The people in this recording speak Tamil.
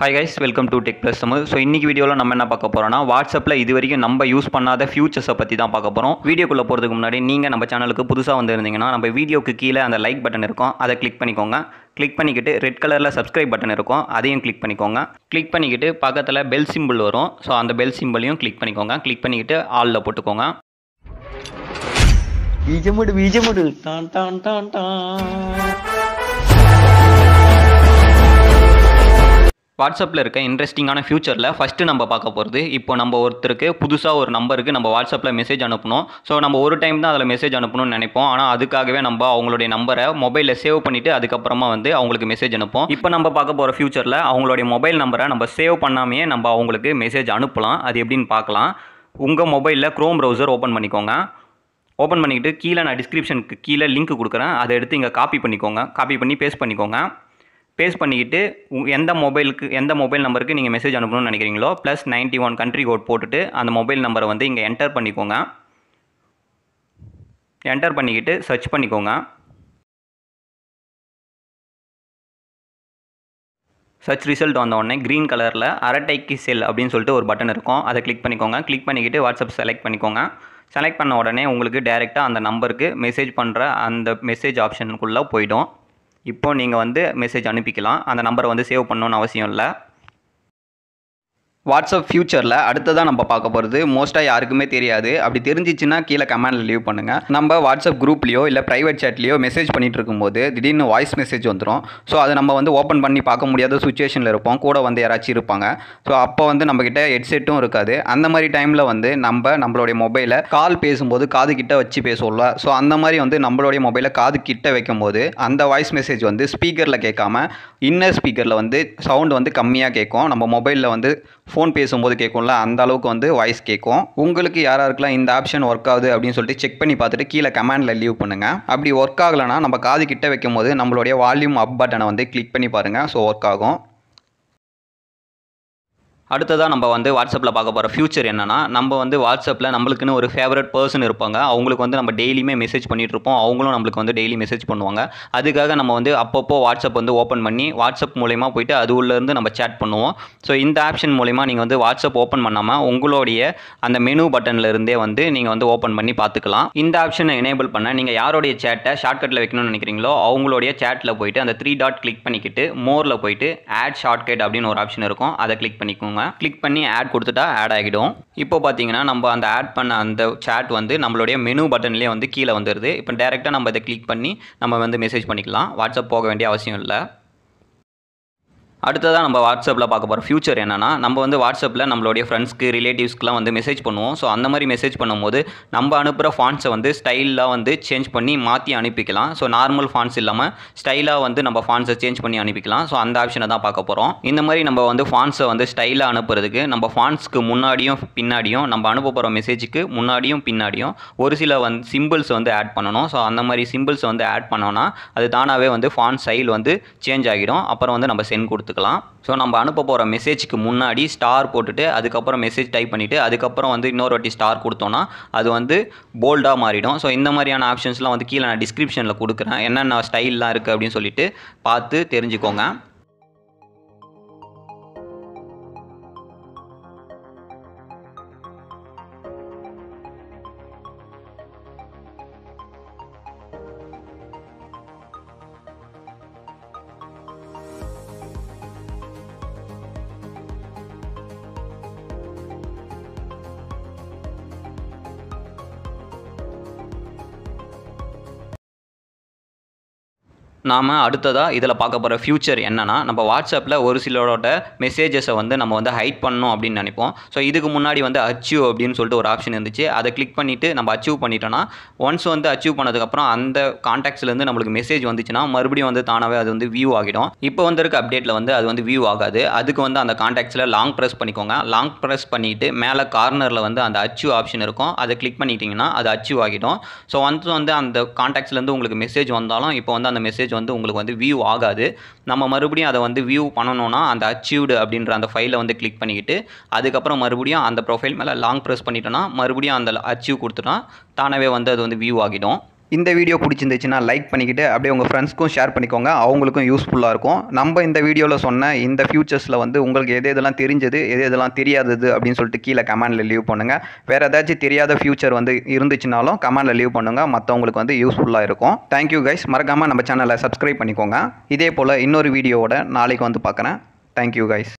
hi guys welcome to tech plus Tamil so இன்னைக்கு வீடியோவில் நம்ம என்ன பார்க்க போகிறோம்னா வாட்ஸ்அப்பில் இது வரைக்கும் நம்ம யூஸ் பண்ணாத ஃபியூச்சர்ஸை பற்றி தான் பார்க்க போகிறோம் வீடியோக்குள்ளே போகிறதுக்கு முன்னாடி நீங்கள் நம்ம சேனலுக்கு புதுசாக வந்திருந்தீங்கன்னா நம்ம வீடியோக்கு கீழே அந்த லைக் பட்டன் இருக்கும் அதை கிளிக் பண்ணிக்கோங்க கிளிக் பண்ணிக்கிட்டு ரெட் கலரில் சப்ஸ்கிரைப் பட்டன் இருக்கும் அதையும் கிளிக் பண்ணிக்கோங்க கிளிக் பண்ணிக்கிட்டு பக்கத்தில் பெல் சிம்பிள் வரும் ஸோ அந்த பெல் சிம்பிளையும் கிளிக் பண்ணிக்கோங்க கிளிக் பண்ணிக்கிட்டு ஆளில் போட்டுக்கோங்க வீஜமுடு வீஜமுடு டான் டான் டான் டான் வாட்ஸ்அப்பில் இருக்க இன்ட்ரெஸ்டிங்கான ஃபியூச்சரில் ஃபஸ்ட்டு நம்ம பார்க்க போகிறது இப்போ நம்ம ஒருத்தருக்கு புதுசாக ஒரு நம்பருக்கு நம்ம வாட்ஸ்அப்பில் மெசேஜ் அனுப்பணும் ஸோ நம்ம ஒரு டைம் தான் அதில் மெசேஜ் அனுப்பணும்னு நினைப்போம் ஆனால் அதுக்காகவே நம்ம அவங்களுடைய நம்பரை மொபைலில் சேவ் பண்ணிவிட்டு அதுக்கப்புறமா வந்து அவங்களுக்கு மெசேஜ் அனுப்போம் இப்போ நம்ம பார்க்க போகிற ஃபியூச்சரில் அவங்களுடைய மொபைல் நம்பரை நம்ம சேவ் பண்ணாமையே நம்ம அவங்களுக்கு மெசேஜ் அனுப்பலாம் அது எப்படின்னு பார்க்கலாம் உங்கள் மொபைலில் க்ரோம் ப்ரௌசர் ஓப்பன் பண்ணிக்கோங்க ஓப்பன் பண்ணிக்கிட்டு கீழே நான் டிஸ்கிரிப்ஷனுக்கு கீழே லிங்க் கொடுக்குறேன் அதை எடுத்து இங்கே காப்பி பண்ணிக்கோங்க காப்பி பண்ணி பேஸ்ட் பண்ணிக்கோங்க பேஸ் பண்ணிக்கிட்டு எந்த மொபைலுக்கு எந்த மொபைல் நம்பருக்கு நீங்கள் மெசேஜ் அனுப்பணும்னு நினைக்கிறீங்களோ plus ninety one country code போட்டுட்டு அந்த மொபைல் நம்பரை வந்து இங்கே என்டர் பண்ணிக்கோங்க என்டர் பண்ணிக்கிட்டு சர்ச் பண்ணிக்கோங்க சர்ச் ரிசல்ட் வந்த உடனே க்ரீன் கலரில் அரட்டைக்கு செல் அப்படின்னு சொல்லிட்டு ஒரு பட்டன் இருக்கும் அதை கிளிக் பண்ணிக்கோங்க கிளிக் பண்ணிக்கிட்டு வாட்ஸ்அப் செலக்ட் பண்ணிக்கோங்க செலக்ட் பண்ண உடனே உங்களுக்கு டேரெக்டாக அந்த நம்பருக்கு மெசேஜ் பண்ணுற அந்த மெசேஜ் ஆப்ஷனுக்குள்ளே போய்டும் இப்போது நீங்கள் வந்து மெசேஜ் அனுப்பிக்கலாம் அந்த நம்பரை வந்து சேவ் பண்ணணுன்னு அவசியம் இல்லை வாட்ஸ்அப் ஃபியூச்சரில் அடுத்ததான் நம்ம பார்க்க போகிறது மோஸ்ட்டாக யாருக்குமே தெரியாது அப்படி தெரிஞ்சிச்சுன்னா கீழே கமெண்டில் லீவ் பண்ணுங்கள் நம்ம வாட்ஸ்அப் குரூப்லேயோ இல்லை ப்ரைவேட் சேட்லேயோ மெசேஜ் பண்ணிகிட்டு இருக்கும்போது திடீர்னு வாய்ஸ் மெசேஜ் வந்துடும் ஸோ அதை நம்ம வந்து ஓப்பன் பண்ணி பார்க்க முடியாத சுச்சுவேஷனில் இருப்போம் கூட வந்து யாராச்சும் இருப்பாங்க ஸோ அப்போ வந்து நம்மக்கிட்ட ஹெட்செட்டும் இருக்காது அந்த மாதிரி டைமில் வந்து நம்ம நம்மளுடைய மொபைலை கால் பேசும்போது காது கிட்ட வச்சு பேசுவோம்ல ஸோ அந்த மாதிரி வந்து நம்மளுடைய மொபைலை காது கிட்ட வைக்கும்போது அந்த வாய்ஸ் மெசேஜ் வந்து ஸ்பீக்கரில் கேட்காம இன்னர் ஸ்பீக்கரில் வந்து சவுண்ட் வந்து கம்மியாக கேட்கும் நம்ம மொபைலில் வந்து ஃபோன் பேசும்போது கேட்கும்ல அந்த அளவுக்கு வந்து வாய்ஸ் கேட்கும் உங்களுக்கு இருக்கலாம் இந்த ஆப்ஷன் ஒர்க் ஆகுது அப்படின்னு சொல்லிட்டு செக் பண்ணி பார்த்துட்டு கீழே கமெண்டில் லீவ் பண்ணுங்கள் அப்படி ஒர்க் ஆகலைன்னா நம்ம காது கிட்ட வைக்கும் போது நம்மளுடைய வால்யூம் அப் பட்டனை வந்து கிளிக் பண்ணி பாருங்கள் ஸோ ஒர்க் ஆகும் அடுத்ததாக நம்ம வந்து வாட்ஸ்அப்பில் பார்க்க போகிற ஃபியூச்சர் என்னென்னா நம்ம வந்து வாட்ஸ்அப்பில் நம்மளுக்குன்னு ஒரு ஃபேவரட் பர்சன் இருப்பாங்க அவங்களுக்கு வந்து நம்ம டெய்லியுமே மெசேஜ் பண்ணிகிட்ருப்போம் அவங்களும் நம்மளுக்கு வந்து டெய்லி மெசேஜ் பண்ணுவாங்க அதுக்காக நம்ம வந்து அப்பப்போ வாட்ஸ்அப் வந்து ஓப்பன் பண்ணி வாட்ஸ்அப் மூலிமா போயிட்டு அது உள்ளேருந்து நம்ம சேட் பண்ணுவோம் ஸோ இந்த ஆப்ஷன் மூலிமா நீங்கள் வந்து வாட்ஸ்அப் ஓப்பன் பண்ணாமல் உங்களுடைய அந்த மெனு பட்டனில் இருந்தே வந்து நீங்கள் வந்து ஓப்பன் பண்ணி பார்த்துக்கலாம் இந்த ஆப்ஷனை எனேபிள் பண்ண நீங்கள் யாருடைய சேட்டை ஷார்ட்கட்டில் வைக்கணும்னு நினைக்கிறீங்களோ அவங்களுடைய சேட்டில் போயிட்டு அந்த த்ரீ டாட் கிளிக் பண்ணிக்கிட்டு மோரில் போயிட்டு ஆட் ஷார்ட்கட் அப்படின்னு ஒரு ஆப்ஷன் இருக்கும் அதை கிளிக் பண்ணிக்கோங்க கொடுத்துக்கோங்க கிளிக் பண்ணி ஆட் கொடுத்துட்டா ஆட் ஆகிடும் இப்போ பார்த்தீங்கன்னா நம்ம அந்த ஆட் பண்ண அந்த சேட் வந்து நம்மளுடைய மெனு பட்டன்லேயே வந்து கீழே வந்துடுது இப்போ டேரெக்டாக நம்ம இதை கிளிக் பண்ணி நம்ம வந்து மெசேஜ் பண்ணிக்கலாம் வாட்ஸ்அப் போக வேண்டிய அவசியம் இல்லை அடுத்ததாக நம்ம வாட்ஸ்அப்பில் பார்க்க போகிறோம் ஃபியூச்சர் என்னென்னா நம்ம வந்து வாட்ஸ்அப்பில் நம்மளுடைய ஃப்ரெண்ட்ஸ்க்கு ரிலேட்டிவ்ஸ்க்குலாம் வந்து மெசேஜ் பண்ணுவோம் ஸோ அந்த மாதிரி மெசேஜ் பண்ணும்போது நம்ம அனுப்புகிற ஃபான்ஸை வந்து ஸ்டைலாக வந்து சேஞ்ச் பண்ணி மாற்றி அனுப்பிக்கலாம் ஸோ நார்மல் ஃபாண்ட்ஸ் இல்லாமல் ஸ்டைலாக வந்து நம்ம ஃபாண்ட்ஸை சேஞ்ச் பண்ணி அனுப்பிக்கலாம் ஸோ அந்த ஆப்ஷனை தான் பார்க்க போகிறோம் இந்த மாதிரி நம்ம வந்து ஃபாண்ட்ஸை வந்து ஸ்டைலாக அனுப்புறதுக்கு நம்ம ஃபாண்ட்ஸ்க்கு முன்னாடியும் பின்னாடியும் நம்ம அனுப்ப போகிற மெசேஜுக்கு முன்னாடியும் பின்னாடியும் ஒரு சில வந்து சிம்பிள்ஸ் வந்து ஆட் பண்ணணும் ஸோ அந்த மாதிரி சிம்பிள்ஸ் வந்து ஆட் பண்ணோன்னா அது தானாகவே வந்து ஃபாண்ட் ஸ்டைல் வந்து சேஞ்ச் ஆகிடும் அப்புறம் வந்து நம்ம சென்ட் கொடுத்துக்கலாம் கொடுத்துக்கலாம் ஸோ நம்ம அனுப்ப போகிற மெசேஜ்க்கு முன்னாடி ஸ்டார் போட்டுட்டு அதுக்கப்புறம் மெசேஜ் டைப் பண்ணிவிட்டு அதுக்கப்புறம் வந்து இன்னொரு வாட்டி ஸ்டார் கொடுத்தோன்னா அது வந்து போல்டாக மாறிடும் ஸோ இந்த மாதிரியான ஆப்ஷன்ஸ்லாம் வந்து கீழே நான் டிஸ்கிரிப்ஷனில் கொடுக்குறேன் என்னென்ன ஸ்டைல்லாம் இருக்குது அப்படின்னு சொல்லிட்டு பார்த்து தெரிஞ்சுக்கோங்க நாம் அடுத்ததாக இதில் பார்க்க போகிற ஃபியூச்சர் என்னென்னா நம்ம வாட்ஸ்அப்பில் ஒரு சிலரோட மெசேஜஸை வந்து நம்ம வந்து ஹைட் பண்ணணும் அப்படின்னு நினைப்போம் ஸோ இதுக்கு முன்னாடி வந்து அச்சீவ் அப்படின்னு சொல்லிட்டு ஒரு ஆப்ஷன் இருந்துச்சு அதை கிளிக் பண்ணிவிட்டு நம்ம அச்சீவ் பண்ணிட்டோன்னா ஒன்ஸ் வந்து அச்சீவ் பண்ணதுக்கப்புறம் அந்த காண்டாக்ட்ஸ்லேருந்து நம்மளுக்கு மெசேஜ் வந்துச்சுன்னா மறுபடியும் வந்து தானாகவே அது வந்து வியூ ஆகிடும் இப்போ வந்திருக்க அப்டேட்டில் வந்து அது வந்து வியூ ஆகாது அதுக்கு வந்து அந்த காண்டாக்ட்ஸில் லாங் ப்ரெஸ் பண்ணிக்கோங்க லாங் ப்ரெஸ் பண்ணிவிட்டு மேலே கார்னரில் வந்து அந்த அச்சீவ் ஆப்ஷன் இருக்கும் அதை கிளிக் பண்ணிட்டீங்கன்னா அது அச்சீவ் ஆகிடும் ஸோ வந்து வந்து அந்த காண்டாக்ட்ஸ்லேருந்து உங்களுக்கு மெசேஜ் வந்தாலும் இப்போ வந்து அந்த மெசேஜ் வந்து உங்களுக்கு வந்து வியூ ஆகாது நம்ம மறுபடியும் அதை வந்து வியூ பண்ணணும்னா அந்த அச்சீவ்டு அப்படின்ற அந்த ஃபைலை வந்து கிளிக் பண்ணிக்கிட்டு அதுக்கப்புறம் மறுபடியும் அந்த ப்ரொஃபைல் மேலே லாங் ப்ரெஸ் பண்ணிட்டோன்னா மறுபடியும் அந்த அச்சீவ் கொடுத்துட்டா தானவே வந்து அது வந்து வியூ ஆகிடும் இந்த வீடியோ பிடிச்சிருந்துச்சுன்னா லைக் பண்ணிக்கிட்டு அப்படியே உங்கள் ஃப்ரெண்ட்ஸ்க்கும் ஷேர் பண்ணிக்கோங்க அவங்களுக்கும் யூஸ்ஃபுல்லாக இருக்கும் நம்ம இந்த வீடியோவில் சொன்ன இந்த ஃபியூச்சர்ஸில் வந்து உங்களுக்கு எது எதெல்லாம் தெரிஞ்சது எது எதெல்லாம் தெரியாதது அப்படின்னு சொல்லிட்டு கீழே கமெண்ட்டில் லீவ் பண்ணுங்கள் வேறு ஏதாச்சும் தெரியாத ஃபியூச்சர் வந்து இருந்துச்சுனாலும் கமெண்ட்டில் லீவ் பண்ணுங்கள் மற்றவங்களுக்கு வந்து யூஸ்ஃபுல்லாக இருக்கும் தேங்க்யூ கைஸ் மறக்காமல் நம்ம சேனலை சப்ஸ்கிரைப் பண்ணிக்கோங்க இதே போல் இன்னொரு வீடியோவோட நாளைக்கு வந்து பார்க்குறேன் தேங்க்யூ கைஸ்